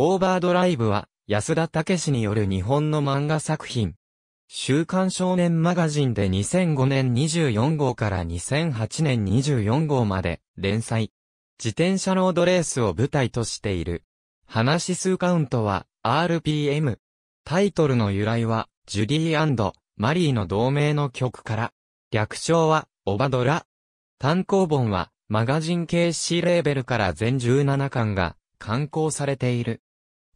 オーバードライブは、安田武史による日本の漫画作品。週刊少年マガジンで2005年24号から2008年24号まで連載。自転車ロードレースを舞台としている。話数カウントは RPM。タイトルの由来はジュディマリーの同名の曲から。略称はオバドラ。単行本はマガジン KC レーベルから全17巻が刊行されている。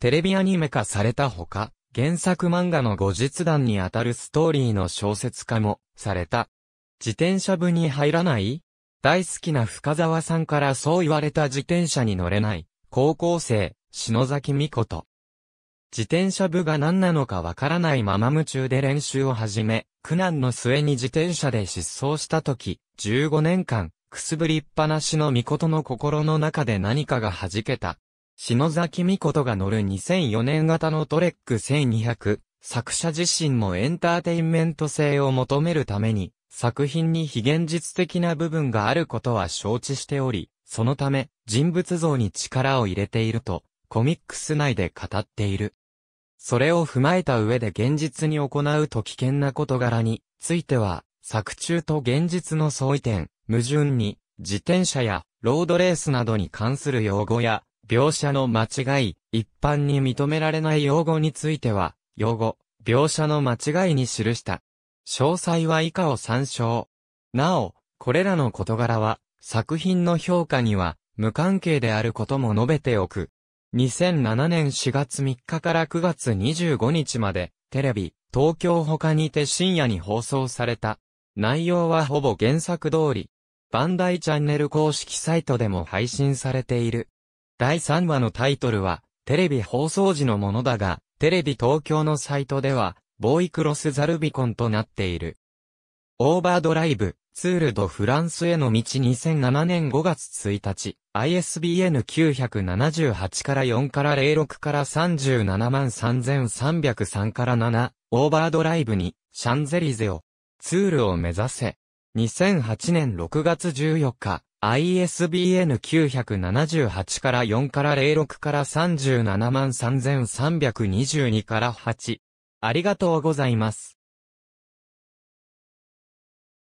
テレビアニメ化されたほか、原作漫画の後日談にあたるストーリーの小説化もされた。自転車部に入らない大好きな深沢さんからそう言われた自転車に乗れない高校生、篠崎美子と。自転車部が何なのかわからないまま夢中で練習を始め、苦難の末に自転車で失踪した時、15年間、くすぶりっぱなしの美琴の心の中で何かが弾けた。篠崎美琴が乗る2004年型のトレック1200、作者自身もエンターテインメント性を求めるために、作品に非現実的な部分があることは承知しており、そのため、人物像に力を入れていると、コミックス内で語っている。それを踏まえた上で現実に行うと危険な事柄については、作中と現実の相違点、矛盾に、自転車やロードレースなどに関する用語や、描写の間違い、一般に認められない用語については、用語、描写の間違いに記した。詳細は以下を参照。なお、これらの事柄は、作品の評価には、無関係であることも述べておく。2007年4月3日から9月25日まで、テレビ、東京他にて深夜に放送された。内容はほぼ原作通り。バンダイチャンネル公式サイトでも配信されている。第3話のタイトルは、テレビ放送時のものだが、テレビ東京のサイトでは、ボーイクロスザルビコンとなっている。オーバードライブ、ツールドフランスへの道2007年5月1日、ISBN 978から4から06から37万3303から7、オーバードライブに、シャンゼリゼを、ツールを目指せ。2008年6月14日、ISBN 978から4から06から37万3322から8。ありがとうございます。